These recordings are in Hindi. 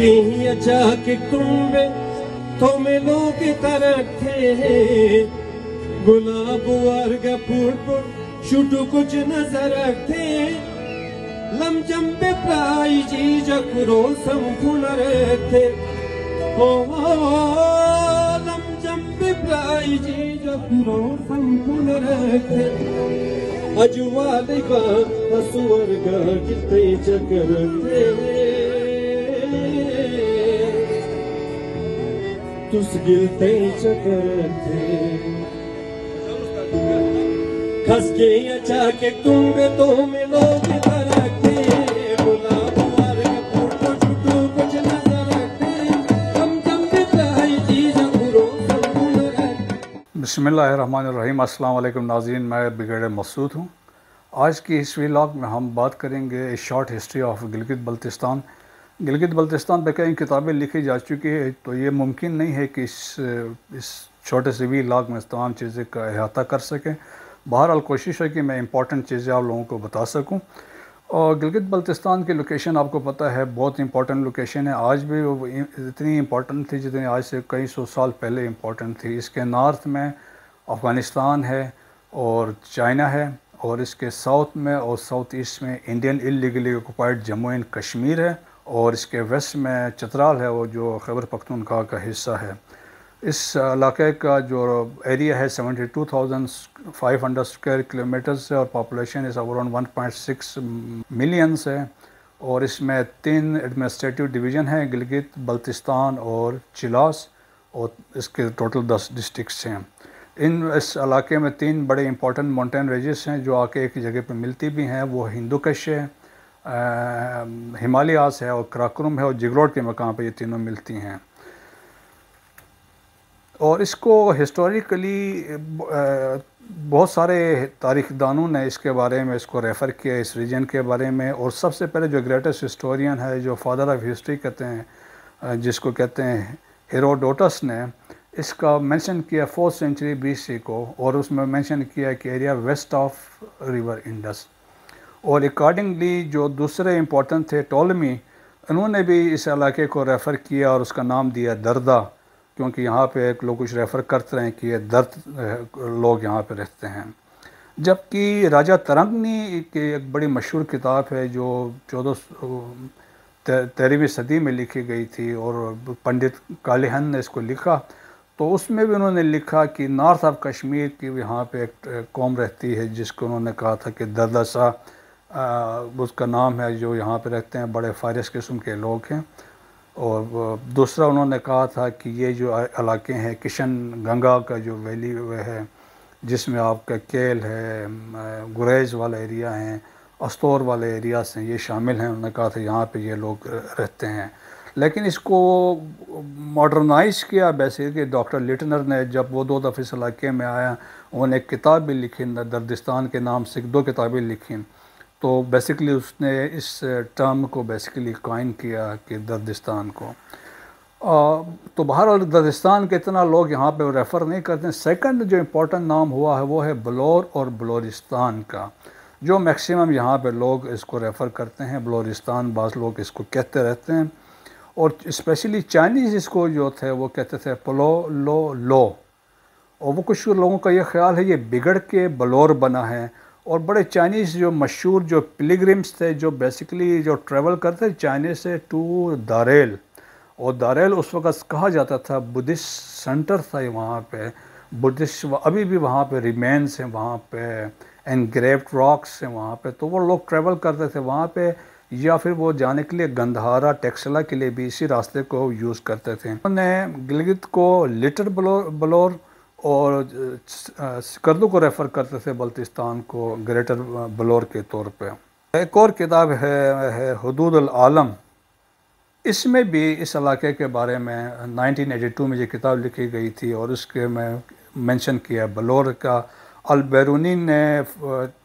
यही अचा के अच्छा तो मेलो लोग तरह थे गुलाब वर्ग फूट शुटू कुछ नजर थे लमचम पे प्राई जी जकरो संपूर्ण रहते ओ लमचम पे प्राई जी जकरो संपूर्ण रहते अजवाले का असुवर का कितने चकर थे तुस गिलते चकर tusgilde çakırdı के çake kumbe doğme lobi tarakte बसमिलीम अल्लाम नाजीन मैं बिगड़ मसूद हूँ आज की इस वीलॉग में हम बात करेंगे a short history of Gilgit Baltistan Gilgit Baltistan पर कई किताबें लिखी जा चुकी है तो ये मुमकिन नहीं है कि इस इस छोटे से भी इलाक में तमाम चीज़ें का अहाता कर सकें बहरहाल कोशिश है कि मैं इंपॉर्टेंट चीज़ें आप लोगों को बता सकूँ और गिलगित बल्तिस्तान की लोकेशन आपको पता है बहुत इंपॉर्टेंट लोकेशन है आज भी वो इतनी इंपॉर्टेंट थी जितनी आज से कई सौ साल पहले इंपॉर्टेंट थी इसके नॉर्थ में अफ़गानिस्तान है और चाइना है और इसके साउथ में और साउथ ईस्ट में Indian illegally occupied Jammu and Kashmir है और इसके वेस्ट में चतराल है वो जो खैबर पख्तूनखा का हिस्सा है इस इलाके का जो एरिया है two thousand five hundred square kilometres है और पॉपुलेशन इस अराउंड सिक्स मिलियंस है और इसमें तीन एडमिनिस्ट्रेटिव डिवीज़न हैं गिलगित बल्तिस्तान और चिलास और इसके टोटल दस डिस्ट्रिक्स हैं इन इस इलाके में तीन बड़े इंपॉर्टेंट माउंटेन रेंजेस हैं जो आके एक जगह पर मिलती भी हैं वो हिंदू कश है हिमालयास है और क्राक्रम है और जिगरोड के मकाम पर ये तीनों मिलती हैं और इसको हिस्टोरिकली बहुत सारे तारीख दानों ने इसके बारे में इसको रेफ़र किया इस रीजन के बारे में और सबसे पहले जो ग्रेटेस्ट हिस्टोरियन है जो फादर ऑफ हिस्ट्री कहते हैं जिसको कहते हैं हेरोडोटस ने इसका मेंशन किया फोर्थ सेंचुरी बीसी को और उसमें मेंशन किया कि area west of river Indus और अकॉर्डिंगली जो दूसरे इम्पोर्टेंट थे टोलमी उन्होंने भी इस इलाके को रेफ़र किया और उसका नाम दिया दर्दा क्योंकि यहाँ पे लोग कुछ रेफ़र करते हैं कि ये दर्द लोग यहाँ पे रहते हैं जबकि राजा तरंगनी की एक बड़ी मशहूर किताब है जो चौदह तेरहवीं सदी में लिखी गई थी और पंडित कालेहन ने इसको लिखा तो उसमें भी उन्होंने लिखा कि नॉर्थ ऑफ कश्मीर की यहाँ पे एक कौम रहती है जिसको उन्होंने कहा था कि सा आ, उसका नाम है जो यहाँ पे रहते हैं बड़े फारस किस्म के लोग हैं और दूसरा उन्होंने कहा था कि ये जो इलाके हैं किशन गंगा का जो वैली है जिसमें आपका केल है गुरेज वाला एरिया हैं अस्तौर वाले एरिया से ये शामिल हैं उन्होंने कहा था यहाँ पे ये लोग रहते हैं लेकिन इसको मॉडर्नाइज किया वैसे कि डॉक्टर लिटनर ने जब वो दो दफ़े इस इलाके में आया उन्होंने एक किताब भी लिखी दर्दिस्तान के नाम से दो किताबें लिखी तो बेसिकली उसने इस टर्म uh, को बेसिकली कॉइन किया कि दर्दिस्तान को आ, uh, तो और दर्दिस्तान के इतना लोग यहाँ पे रेफ़र नहीं करते हैं सेकेंड जो इम्पोर्टेंट नाम हुआ है वो है बलोर और बलोरिस्तान का जो मैक्सिमम यहाँ पे लोग इसको रेफ़र करते हैं बलोरिस्तान बाज़ लोग इसको कहते रहते हैं और स्पेशली चाइनीज़ इसको जो थे वो कहते थे पलो लो लो और वो कुछ लोगों का ये ख्याल है ये बिगड़ के बलोर बना है और बड़े चाइनीज़ जो मशहूर जो पिलिग्रम्स थे जो बेसिकली जो ट्रेवल करते चाइना से टू दारेल और दारेल उस वक़्त कहा जाता था बुद्धिस्ट सेंटर था वहाँ पे बुद्धिस्ट अभी भी वहाँ पे रिमेन्स हैं वहाँ पे एनग्रेव्ड रॉक्स हैं वहाँ पे तो वो लोग ट्रेवल करते थे वहाँ पे या फिर वो जाने के लिए गंधारा टेक्सला के लिए भी इसी रास्ते को यूज़ करते थे उन्होंने गिलगित को लिटर बलोर बलोर और कर्दों को रेफ़र करते थे बल्तिस्तान को ग्रेटर बलोर के तौर पर एक और किताब है, है हदूद आलम इसमें भी इस इलाके के बारे में 1982 में ये किताब लिखी गई थी और उसके मैं मेंशन किया बलोर का अलबैरूनी ने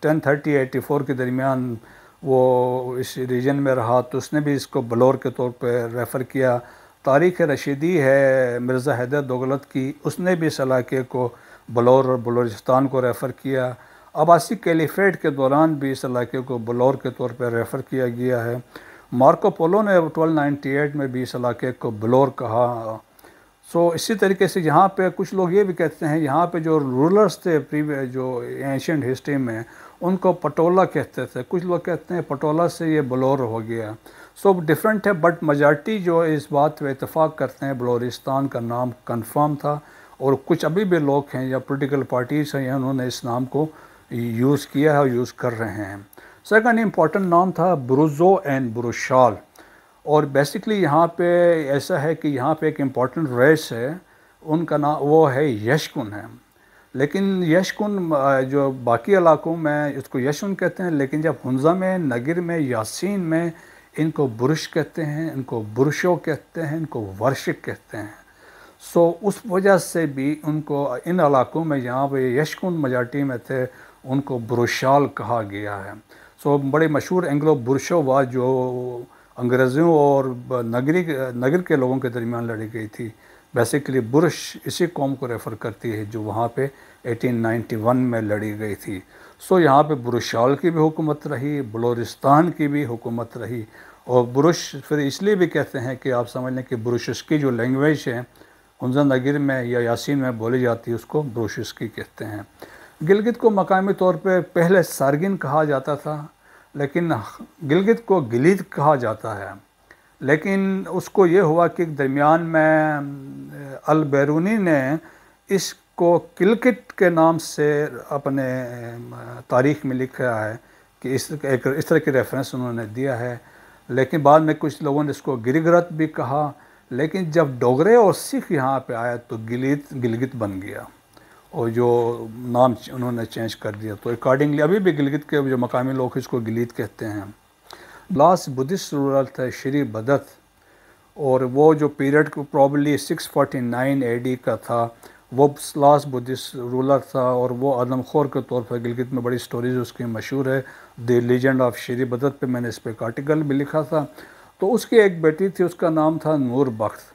टेन थर्टी एटी फोर के दरमियान वो इस रीजन में रहा तो उसने भी इसको बलोर के तौर पे रेफ़र किया तारीख रशीदी है मिर्ज़ा हैदर दोगलत की उसने भी इस इलाके को बलौर और बलोचिस्तान को रेफ़र किया आबासी कैलीफेट के दौरान भी इस इलाके को बलौर के तौर पर रेफ़र किया गया है मार्को पोलो ने 1298 में भी इस इलाके को बलौर कहा सो इसी तरीके से यहाँ पे कुछ लोग ये भी कहते हैं यहाँ पे जो रूलर्स थे प्रीवियस जो एंशेंट हिस्ट्री में उनको पटोला कहते थे कुछ लोग कहते हैं पटोला से ये बलौर हो गया सो डिफरेंट है बट मजार्टी जो इस बात पर इतफ़ाक़ करते हैं बलोरिस्तान का नाम कन्फर्म था और कुछ अभी भी लोग हैं या पोलिटिकल पार्टीज़ हैं या उन्होंने इस नाम को यूज़ किया है और यूज़ कर रहे हैं सेकंड इम्पॉर्टेंट नाम था ब्रुज़ो एंड ब्रुशाल और बेसिकली यहाँ पे ऐसा है कि यहाँ पे एक इम्पॉर्टेंट रेस है उनका नाम वो है यशकुन है लेकिन यशकुन जो बाकी इलाकों में इसको यशकुन कहते हैं लेकिन जब हंजा में नगिर में यासीन में इनको बुरश कहते हैं इनको बुरुशो कहते हैं इनको वर्शिक कहते हैं सो उस वजह से भी उनको इन इलाक़ों में जहाँ पर यशकुन मजार्टी में थे उनको बुरशाल कहा गया है सो बड़े मशहूर एंग्लो बुरशोवाद जो अंग्रेज़ों और नगरी नगर के लोगों के दरमियान लड़ी गई थी बेसिकली बुरश इसी कौम को रेफ़र करती है जो वहाँ पे 1891 में लड़ी गई थी सो यहाँ पे बुरशाल की भी हुकूमत रही बलोरिस्तान की भी हुकूमत रही और बुरुश फिर इसलिए भी कहते हैं कि आप समझ लें कि बुरुशस की जो लैंग्वेज है हमजा नगिर में या यासीन में बोली जाती है उसको बुरुशस की कहते हैं गिलगित को मकामी तौर पर पहले सारगिन कहा जाता था लेकिन गिलगित को गिलित कहा जाता है लेकिन उसको ये हुआ कि दरमियान में अल बैरूनी ने इस को किलकिट के नाम से अपने तारीख में लिखा है कि इस एक इस तरह की रेफरेंस उन्होंने दिया है लेकिन बाद में कुछ लोगों ने इसको गिरिगरत भी कहा लेकिन जब डोगरे और सिख यहाँ पे आया तो गिलित गिलगित बन गया और जो नाम उन्होंने चेंज कर दिया तो अकॉर्डिंगली अभी भी गिलगित के जो मकामी लोग इसको गिलित कहते हैं लास्ट बुद्धिस्ट रूरल था श्री बदत और वो जो पीरियड को नाइन 649 एडी का था वो लास्ट बुद्धिस्ट रूलर था और वो आदमखोर के तौर पर गिलगित में बड़ी स्टोरीज उसकी मशहूर है द लीजेंड ऑफ शेरी बदत पे मैंने इस पर एक आर्टिकल भी लिखा था तो उसकी एक बेटी थी उसका नाम था नूर बख्त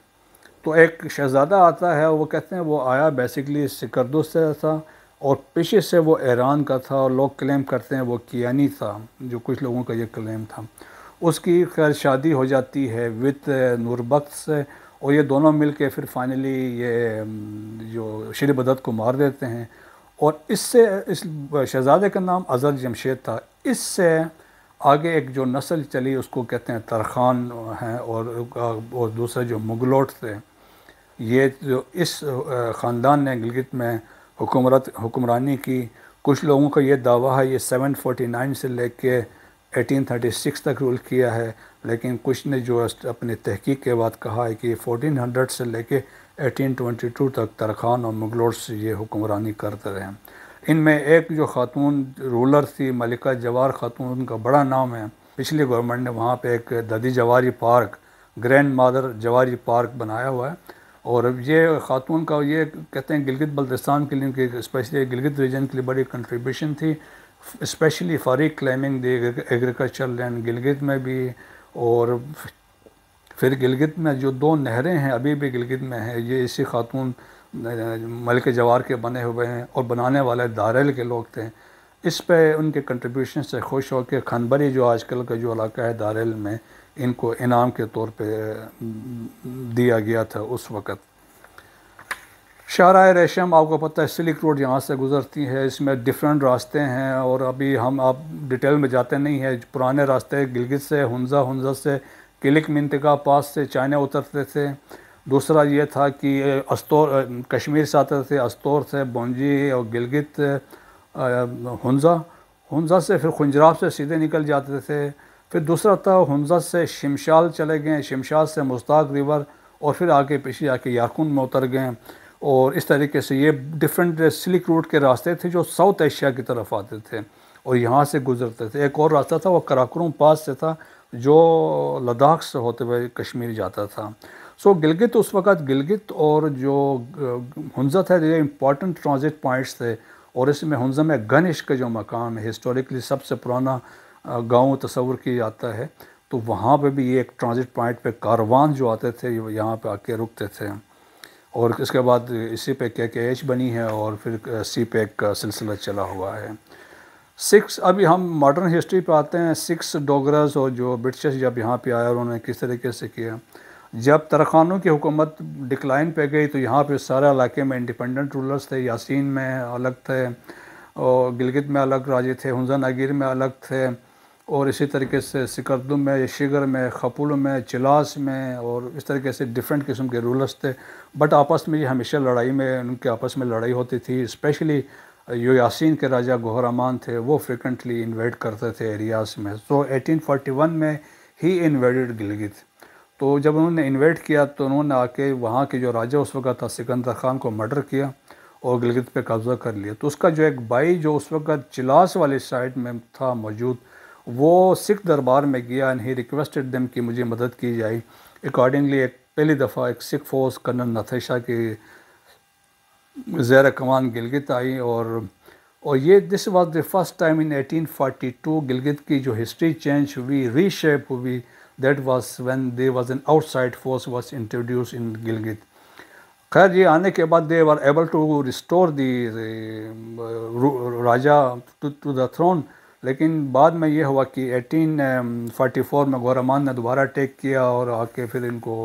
तो एक शहज़ादा आता है वो कहते हैं वो आया बेसिकली सिकरदुस से था और पेशे से वो ईरान का था और लोग क्लेम करते हैं वो कियानी था जो कुछ लोगों का ये क्लेम था उसकी खैर शादी हो जाती है विथ uh, नूरबख्त से और ये दोनों मिल के फिर फाइनली ये जो श्री बदत को मार देते हैं और इससे इस शहजादे का नाम अजहर जमशेद था इससे आगे एक जो नस्ल चली उसको कहते हैं तरखान हैं और और दूसरे जो मुगलोट थे ये जो इस ख़ानदान ने गिलगित में हुकुमरत हुकुमरानी की कुछ लोगों का ये दावा है ये 749 से लेके 1836 तक रूल किया है लेकिन कुछ ने जो अपने तहकीक के बाद कहा है कि 1400 से लेके 1822 तक तरखान और से ये हुक्मरानी करते रहे इनमें एक जो खातून रूलर थी मलिका जवार खातून उनका बड़ा नाम है पिछली गवर्नमेंट ने वहाँ पे एक ददी जवारी पार्क ग्रैंड मादर जवारी पार्क बनाया हुआ है और ये खातून का ये कहते हैं गिलगित बल्तिस्तान के लिए स्पेशली गिलगित रीजन के लिए बड़ी कंट्रीब्यूशन थी specially for climbing the agriculture land Gilgit में भी और फिर गिलगित में जो दो नहरें हैं अभी भी गिलगित में हैं ये इसी खातून मलिक जवार के बने हुए हैं और बनाने वाले दारेल के लोग थे इस पर उनके कंट्रीब्यूशन से खुश होकर खनबरी जो आजकल का जो इलाका है दारेल में इनको इनाम के तौर पे दिया गया था उस वक़्त शाहरा रेशम आपको पता है सिल्क रोड यहाँ से गुजरती है इसमें डिफरेंट रास्ते हैं और अभी हम आप डिटेल में जाते नहीं हैं पुराने रास्ते गिलगित से हंजा हंजा से किलिक मिनतिका पास से चाइना उतरते थे दूसरा ये था कि अस्तौर कश्मीर से आते थे अस्तौर से बोंजी और गिलगित हंजा हंजा से फिर खुंजराब से सीधे निकल जाते थे फिर दूसरा था हंजा से शमशाल चले गए शमशाल से मुश्ताक रिवर और फिर आगे पीछे आके यारकुन में उतर गए और इस तरीके से ये डिफरेंट सिलिक रूट के रास्ते थे जो साउथ एशिया की तरफ आते थे और यहाँ से गुजरते थे एक और रास्ता था वो कराकरूम पास से था जो लद्दाख से होते हुए कश्मीर जाता था सो गिलगित उस वक़्त गिलगित और जो हंजा था ये इम्पॉर्टेंट ट्रांजिट पॉइंट्स थे और इसमें हंजा में गनिश का जो मकाम है हिस्टोरिकली सबसे पुराना गांव तस्वर किया जाता है तो वहाँ पे भी ये एक ट्रांजिट पॉइंट पे कारवान जो आते थे यहाँ पे आके रुकते थे और इसके बाद इसी पे के के एच बनी है और फिर सी पे का सिलसिला चला हुआ है सिक्स अभी हम मॉडर्न हिस्ट्री पे आते हैं सिक्स डोगराज और जो ब्रिटिश जब यहाँ पे आया उन्होंने किस तरीके से किया जब तरखानों की हुकूमत डिक्लाइन पे गई तो यहाँ पे सारे इलाके में इंडिपेंडेंट रूलर्स थे यासीन में अलग थे और गिलगित में अलग राजे थे हंजन अगीर में अलग थे और इसी तरीके से सिकरदम में शिगर में खपुल में चिलास में और इस तरीके से डिफरेंट किस्म के रूलर्स थे बट आपस में ये हमेशा लड़ाई में उनके आपस में लड़ाई होती थी स्पेशली uh, यो यासिन के राजा गोहरामान थे वो फ्रिक्वेंटली इन्वेट करते थे एरियाज़ में सो so, 1841 में ही इन्वेटेड गिलगित तो जब उन्होंने इन्वेट किया तो उन्होंने आके वहाँ के जो राजा उस वक्त था सिकंदर खान को मर्डर किया और गिलगित पे कब्ज़ा कर लिया तो उसका जो एक बाई जो उस वक्त चिलास वाली साइड में था मौजूद वो सिख दरबार में गया एंड ही रिक्वेस्टेड देम कि मुझे मदद की जाए अकॉर्डिंगली एक पहली दफ़ा एक सिख फोर्स कर्नल नथेशा के जैर कमान गिलगित आई और और ये this was the first time in 1842 Gilgit की जो हिस्ट्री चेंज हुई रीशेप हुई that was when they was an outside force was introduce in Gilgit खैर ये आने के बाद they were able to restore the raja to the throne लेकिन बाद में ये हुआ कि 1844 में गौरमान ने दोबारा टेक किया और आके फिर इनको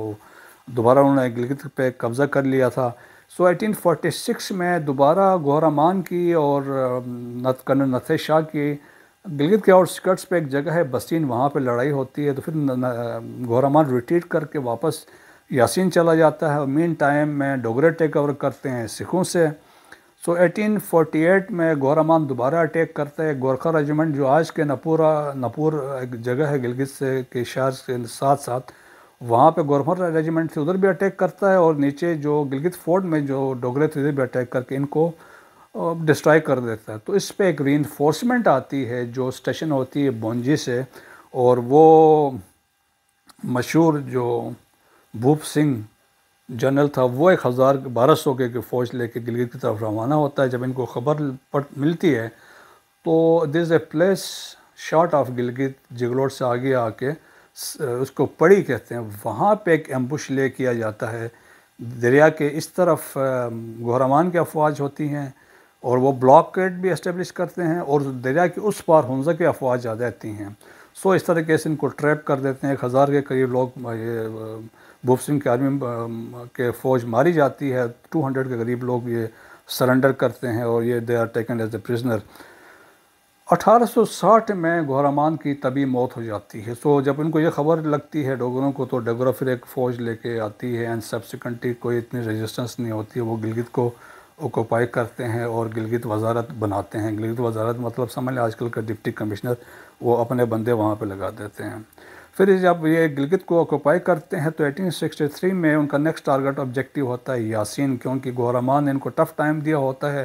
दोबारा उन्होंने गिलगित पे कब्ज़ा कर लिया था सो so, 1846 में दोबारा गौरामान की और नत नथे शाह की गिलगित के आउटस्कर्ट्स पे एक जगह है बस्तीन वहाँ पे लड़ाई होती है तो फिर गौरामान रिट्रीट करके वापस यासीन चला जाता है और मेन टाइम में डोगरे टेक ओवर करते हैं सिखों से सो so, 1848 में गोरामान दोबारा अटैक करता है गोरखा रेजिमेंट जो आज के नपूरा नपूर एक जगह है गिलगित से के शहर के साथ साथ वहाँ पे गोरखा रेजिमेंट से उधर भी अटैक करता है और नीचे जो गिलगित फोर्ट में जो डोगरे थे उधर भी अटैक करके इनको डिस्ट्रॉय कर देता है तो इस पर एक री आती है जो स्टेशन होती है बोंजी से और वो मशहूर जो भूप सिंह जनरल था वो एक हज़ार बारह सौ के, फ़ौज लेके गिलगित की तरफ रवाना होता है जब इनको खबर पड़ मिलती है तो this a place short of Gilgit Jaglot से आगे आके उसको पड़ी कहते हैं वहाँ पे एक एम्बुश ले किया जाता है दरिया के इस तरफ गोहरमान की अफवाज होती हैं और वो ब्लॉकेट भी इस्टेब्लिश करते हैं और दरिया के उस पार हंजा की अफवाज आ जाती हैं सो इस तरीके से इनको ट्रैप कर देते हैं एक हज़ार के करीब लोग भूप सिंह की आर्मी के फ़ौज मारी जाती है 200 के करीब लोग ये सरेंडर करते हैं और ये they are taken as a prisoner 1860 में गोहरामान की तभी मौत हो जाती है सो जब इनको ये खबर लगती है डोगरों को तो डोगरा फिर एक फ़ौज लेके आती है एंड सब्सिक्वेंटली कोई इतनी रेजिस्टेंस नहीं होती है वो गिलगित को ओकोपाई करते हैं और गिलगित वजारत बनाते हैं गिलगित वजारत मतलब समझ लें आजकल का डिप्टी कमिश्नर वो अपने बंदे वहाँ पर लगा देते हैं फिर जब ये गिलगित को ऑक्यूपाई करते हैं तो 1863 में उनका नेक्स्ट टारगेट ऑब्जेक्टिव होता है यासीन क्योंकि गोरमान ने इनको टफ टाइम दिया होता है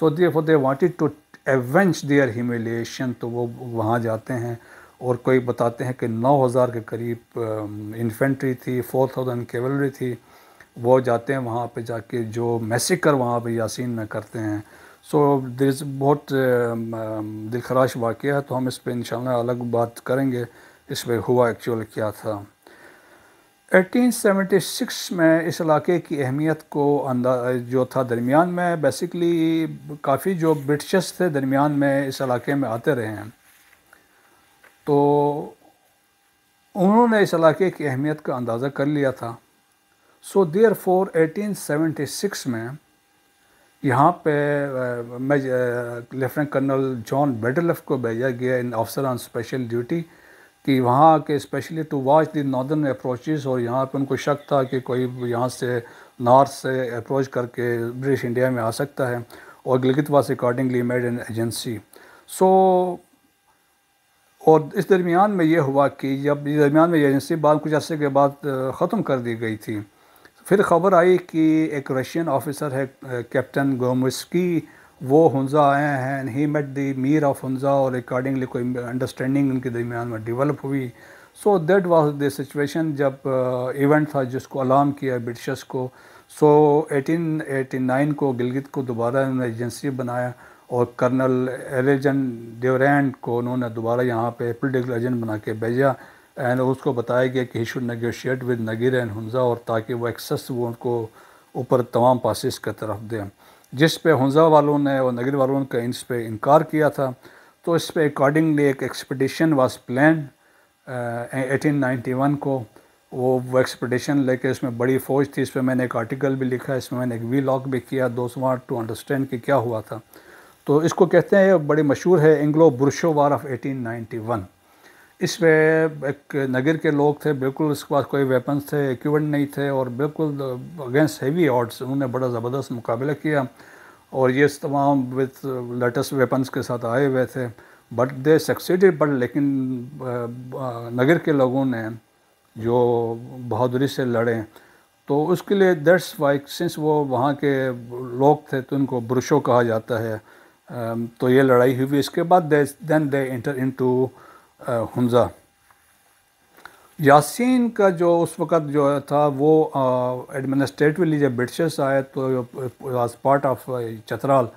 सो दे फो they wanted to avenge their humiliation तो वो वहाँ जाते हैं और कोई बताते हैं कि 9000 के करीब इन्फेंट्री थी 4000 कैवलरी थी वो जाते हैं वहाँ पर जाके जो मैसेकर वहाँ पर यासिन में करते हैं सो दिस बहुत दिलखराश वाक़ है तो हम इस पर इन अलग बात करेंगे इसमें हुआ एक्चुअल क्या था 1876 में इस इलाके की अहमियत को जो था दरमियान में बेसिकली काफ़ी जो ब्रिटिशर्स थे दरमियान में इस इलाके में आते रहे हैं तो उन्होंने इस इलाके की अहमियत का अंदाज़ा कर लिया था सो देयर फोर एटीन में यहाँ पे मैं लेफ्टिनेंट कर्नल जॉन बेडलफ को भेजा गया in officer on special duty कि वहाँ के specially to watch the northern approaches और यहाँ पे उनको शक था कि कोई यहाँ से नॉर्थ से अप्रोच करके ब्रिटिश इंडिया में आ सकता है और Gilgit was accordingly made an agency so और इस दरमियान में ये हुआ कि जब इस दरमियान में ये एजेंसी बाद कुछ अर्से के बाद ख़त्म कर दी गई थी फिर खबर आई कि एक रशियन ऑफिसर है कैप्टन गोमस्की वो हंजा आए हैं and he met the mir of Hunza और अकॉर्डिंगली कोई अंडरस्टैंडिंग उनके दरमियान में डिवेलप हुई so that was the situation जब इवेंट uh, था जिसको अलार्म किया ब्रिटिशर्स को सो एटीन एटी नाइन को गिलगित को दोबारा उन्होंने एजेंसी बनाया और कर्नल एलेजन डेवरेंट को उन्होंने दोबारा यहाँ पे पोलिटिकल एजेंट बना के भेजा एंड उसको बताया गया कि he should negotiate with Nagir and Hunza और ताकि वो एक्सेस वो उनको ऊपर तमाम पासिस की तरफ दें जिस पे हंजा वालों ने और नगर वालों का इस पर इनकार किया था तो इस पर अकॉर्डिंगली एक expedition was plan eighteen ninety one को वो वो एक्सपडिशन लेके इसमें बड़ी फ़ौज थी इस पर मैंने एक आर्टिकल भी लिखा इसमें मैंने एक वी लॉक भी किया दो सौ टू अंडरस्टैंड कि क्या हुआ था तो इसको कहते हैं बड़ी मशहूर है Anglo Brusho war of eighteen ninety one इसमें एक नगर के लोग थे बिल्कुल उसके पास कोई वेपन्स थे इक्विपमेंट नहीं थे और बिल्कुल अगेंस्ट हैवी ऑर्ड्स उन्होंने बड़ा ज़बरदस्त मुकाबला किया और ये तमाम विद लेटेस्ट वेपन्स के साथ आए हुए थे बट दे सक्सेडेड बट लेकिन नगर के लोगों ने जो बहादुरी से लड़े तो उसके लिए दैट्स वाइक सिंस वो वहाँ के लोग थे तो उनको ब्रुशो कहा जाता है तो ये लड़ाई हुई इसके बाद they then they enter into Hunza Yasin का जो उस वक़्त जो था वो एडमिनिस्ट्रेटिवली जब ब्रिटिशर्स आए तो आज पार्ट ऑफ चतराल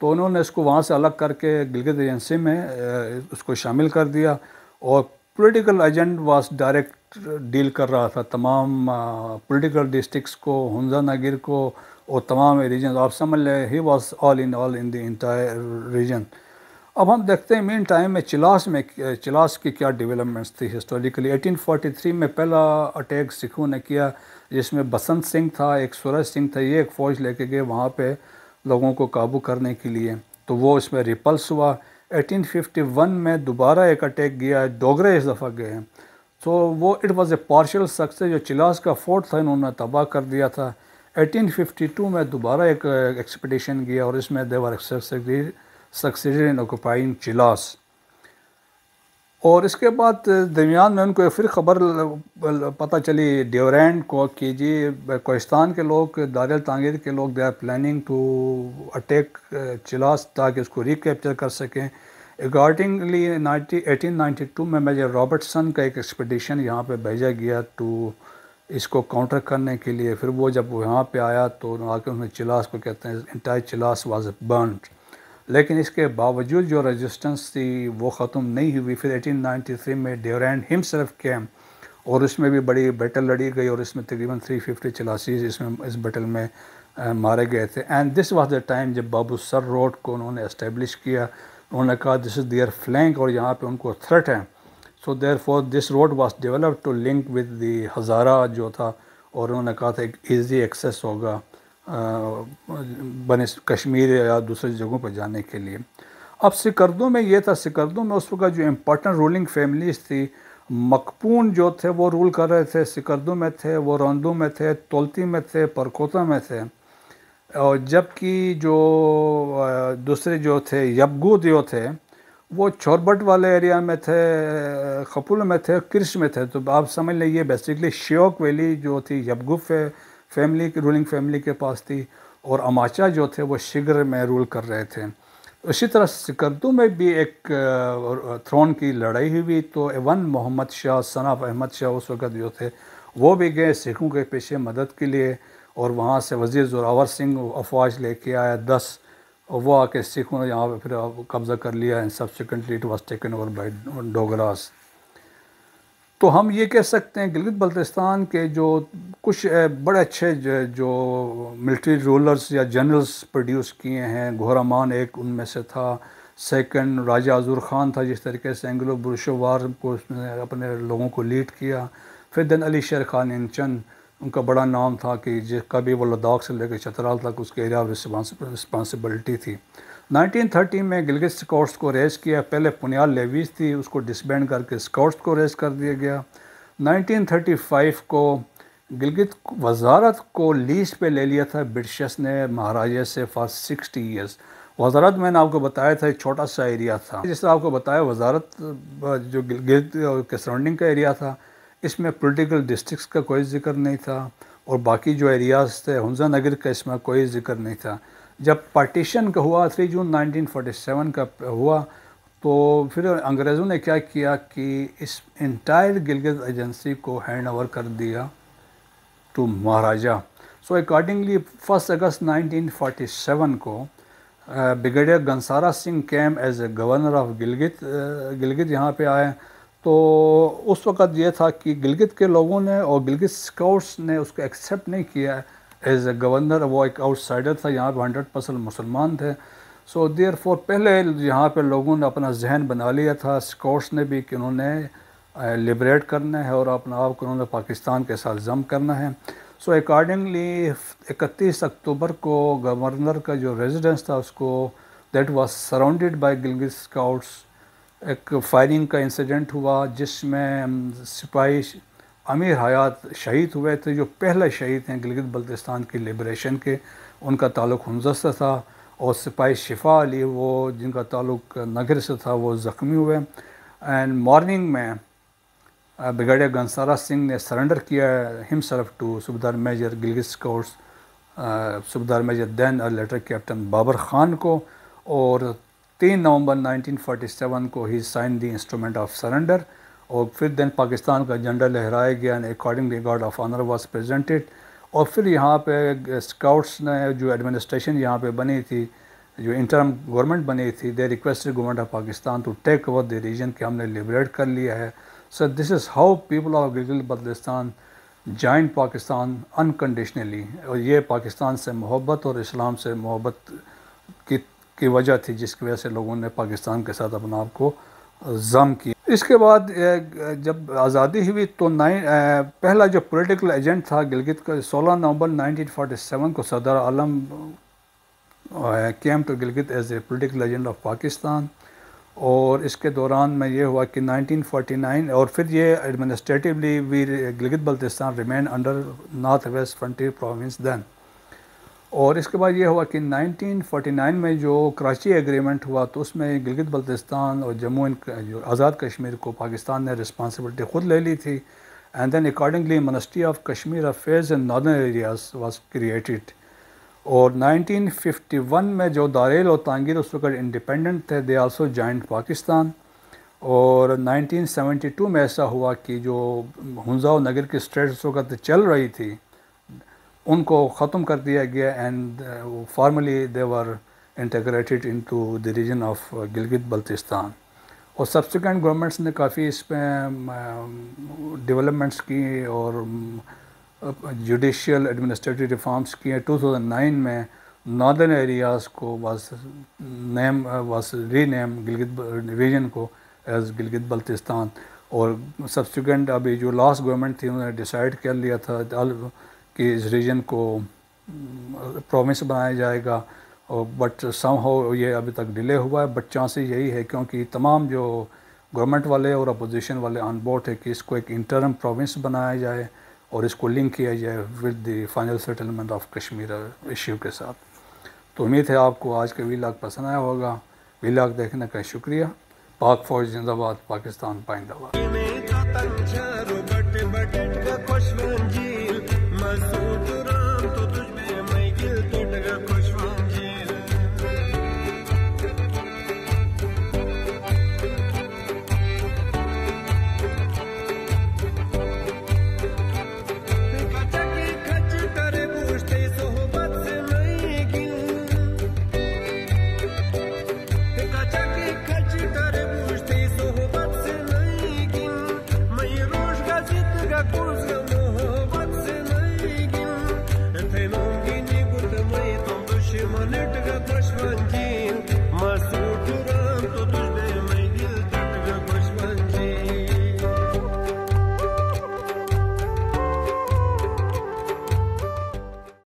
तो उन्होंने इसको वहाँ से अलग करके गिलगित एजेंसी में उसको शामिल कर दिया और political agent was direct deal कर रहा था तमाम पॉलिटिकल डिस्ट्रिक्स को हंजा नगर को और तमाम रीजन आप समझ लें he was all in all in the entire region अब हम देखते हैं मेन टाइम में चिलास में चिलास की क्या डेवलपमेंट्स थी हिस्टोरिकली 1843 में पहला अटैक सिखों ने किया जिसमें बसंत सिंह था एक सूरज सिंह था ये एक फ़ौज लेके गए वहाँ पे लोगों को काबू करने के लिए तो वो इसमें रिपल्स हुआ 1851 में दोबारा एक अटैक गया डोगरे इस दफ़ा गए हैं तो वो it was a partial success जो चिलास का फोर्ट था इन्होंने तबाह कर दिया था एटीन में दोबारा एक एक्सपटेशन गया और इसमें they were success succeeded in occupying Chilas और इसके बाद दरमियान में उनको फिर खबर पता चली ड्योरेंट को कि जी कोहिस्तान के लोग दारुल तांगीर के लोग they are planning to attack Chilas ताकि उसको रिकैप्चर कर सकें अकॉर्डिंगली एटीन नाइन्टी टू में मेजर रॉबर्टसन का एक एक्सपडिशन यहाँ पे भेजा गया टू इसको काउंटर करने के लिए फिर वो जब यहाँ पे आया तो आकर उन्होंने चिलास को कहते हैं इंटायर चिलास वाज बर्न लेकिन इसके बावजूद जो रेजिस्टेंस थी वो ख़त्म नहीं हुई फिर 1893 में हिम हिमसेल्फ कैम और उसमें भी बड़ी बैटल लड़ी गई और इसमें तकरीबन 350 फिफ्टी चलासी इसमें इस बैटल में आ, मारे गए थे and this was the time जब बाबू सर रोड को उन्होंने इस्टेब्लिश किया उन्होंने कहा दिस इज़ देयर फ्लैंक और यहाँ पर उनको थ्रेट है so there this road was develop to link with the Hazara जो था और उन्होंने कहा था एक ईजी एक्सेस होगा बने कश्मीर या दूसरी जगहों पर जाने के लिए अब सिकर्दों में ये था सिकर्दों में उस वक्त जो इम्पोर्टेंट रूलिंग फैमिलीज थी मकपून जो थे वो रूल कर रहे थे सिकर्दों में थे वो रौंदों में थे तोलती में थे परकोता में थे और जबकि जो दूसरे जो थे यबगू जो थे वो छोरबट वाले एरिया में थे खपुल में थे कृष में थे तो आप समझ लें ये बेसिकली श्योक वैली जो थी यबगुफ फैमिली की रूलिंग फैमिली के पास थी और अमाचा जो थे वो शिगर में रूल कर रहे थे इसी तरह सिकंदू में भी एक थ्रोन की लड़ाई हुई तो एवन मोहम्मद शाह सनाफ अहमद शाह उस वक़्त जो थे वो भी गए सिखों के पेशे मदद के लिए और वहाँ से वज़ीर जोरावर सिंह अफवाज लेके आया दस और वो आके सिखों ने यहाँ पर फिर कब्ज़ा कर लिया and subsequently it was taken over by Dogras तो हम ये कह सकते हैं गिलगित बल्तिस्तान के जो कुछ बड़े अच्छे जो मिलिट्री रूलर्स या जनरल्स प्रोड्यूस किए हैं घोरामान एक उनमें से था सेकंड राजा अजूर ख़ान था जिस तरीके से एंग्लो बुरशोवार को उसने अपने लोगों को लीड किया फिर दिन अली शेर खान इन चंद उनका बड़ा नाम था कि जिसका भी वो लद्दाख से लेकर चतराल तक उसके एरिया रिस्पांसिबिलिटी थी 1930 में गिलगित स्कॉट्स को रेस किया पहले पुनियाल लेवीज थी उसको डिसबैंड करके स्कॉट्स को रेस कर दिया गया 1935 को गिलगित वजारत को लीज पे ले लिया था ब्रिटिशर्स ने महाराजा से फॉर सिक्सटी ईयर्स वजारत मैंने आपको बताया था एक छोटा सा एरिया था जिस तरह आपको बताया वजारत जो गिलगित के सराउंडिंग का एरिया था इसमें पोलिटिकल डिस्ट्रिक्स का कोई जिक्र नहीं था और बाकी जो एरियाज थे हमजा नगर का इसमें कोई जिक्र नहीं था जब पार्टीशन का हुआ थ्री जून सेवन का हुआ तो फिर अंग्रेज़ों ने क्या किया कि इस इंटायर गिलगित एजेंसी को हैंड ओवर कर दिया to Maharaja so accordingly first August 1947 को brigadier Ghansara Singh came as a governor of Gilgit Gilgit यहाँ पे आए तो उस वक़्त ये था कि गिलगित के लोगों ने और गिलगित स्काउट्स ने उसको एक्सेप्ट नहीं किया एज ए गवर्नर वो एक आउटसाइडर था यहाँ पे हंड्रेड परसेंट मुसलमान थे सो देर फॉर पहले यहाँ पे लोगों ने अपना जहन बना लिया था स्काउट्स ने भी कि उन्होंने लिबरेट करना है और अपने आप को उन्होंने पाकिस्तान के साथ जम करना है सो अकॉर्डिंगली इकतीस अक्टूबर को गवर्नर का जो रेजिडेंस था उसको that was surrounded by Gilgit scouts एक फायरिंग का इंसिडेंट हुआ जिसमें सिपाही अमीर हयात शहीद हुए थे जो पहले शहीद हैं गिलगित बल्तिस्तान की लिब्रेशन के उनका ताल्लुक हमजा से था और सिपाही शिफा अली वो जिनका ताल्लुक नगर से था वो ज़ख्मी हुए एंड मॉर्निंग में ब्रिगेडियर गंसारा सिंह ने सरेंडर किया himself to subedar major Gilgit corps subedar major then और लेटर कैप्टन बाबर खान को और तीन नवंबर 1947 को ही sign the instrument of surrender और फिर दैन पाकिस्तान का झंडा लहराया गया and according guard of honour was presented और फिर यहाँ पे स्काउट्स ने जो एडमिनिस्ट्रेशन यहाँ पे बनी थी जो इंटरम गवर्नमेंट बनी थी they requested government of Pakistan to take over the region कि हमने लिबरेट कर लिया है sir this is how people of Gilgit Baltistan joined Pakistan unconditionally और ये पाकिस्तान से मोहब्बत और इस्लाम से मोहब्बत की की वजह थी जिसकी वजह से लोगों ने पाकिस्तान के साथ अपने आप को जम किया इसके बाद जब आज़ादी हुई तो नाइन पहला जो पोलिटिकल एजेंट था गिलगित का सोलह नवंबर नाइनटीन फोटी सेवन को सदर आलम केम टू तो Gilgit as a political agent of Pakistan और इसके दौरान में ये हुआ कि 1949 और फिर ये administratively we Gilgit Baltistan remain under north west frontier province then और इसके बाद ये हुआ कि 1949 में जो कराची एग्रीमेंट हुआ तो उसमें गिलगित बल्तिस्तान और जम्मू एंड आज़ाद कश्मीर को पाकिस्तान ने रिस्पांसिबिलिटी ख़ुद ले ली थी and then accordingly ministry of Kashmir affairs in northern areas was created और 1951 में जो दारेल और तांगीर उस वक्त इंडिपेंडेंट थे दे आल्सो जॉइंट पाकिस्तान और 1972 में ऐसा हुआ कि जो हंजाओ नगर की स्टेट उस वक्त चल रही थी उनको ख़त्म कर दिया गया and formally they were integrated into the region of Gilgit Baltistan और सब्सिक्वेंट गवर्नमेंट्स ने काफ़ी इसमें डेवलपमेंट्स um, की और um, जुडिशल एडमिनिस्ट्रेटिव रिफॉर्म्स किए 2009 में नॉर्दर्न एरियाज़ को वास name was rename Gilgit division को एज गिलगित बल्तिस्तान और सब्सिक्वेंट अभी जो लास्ट गवर्नमेंट थी उन्होंने डिसाइड कर लिया था कि इस रीजन को प्रोमिस बनाया जाएगा और बट सम हो ये अभी तक डिले हुआ है बट चांसेस यही है क्योंकि तमाम जो गवर्नमेंट वाले और अपोजिशन वाले ऑन बोर्ड है कि इसको एक इंटरम प्रोविंस बनाया जाए और इसको लिंक किया जाए with the final settlement of Kashmir issue के साथ तो उम्मीद है आपको आज का वीलाग पसंद आया होगा वीलाग देखने का शुक्रिया पाक फौज जिंदाबाद पाकिस्तान पाइंदाबाद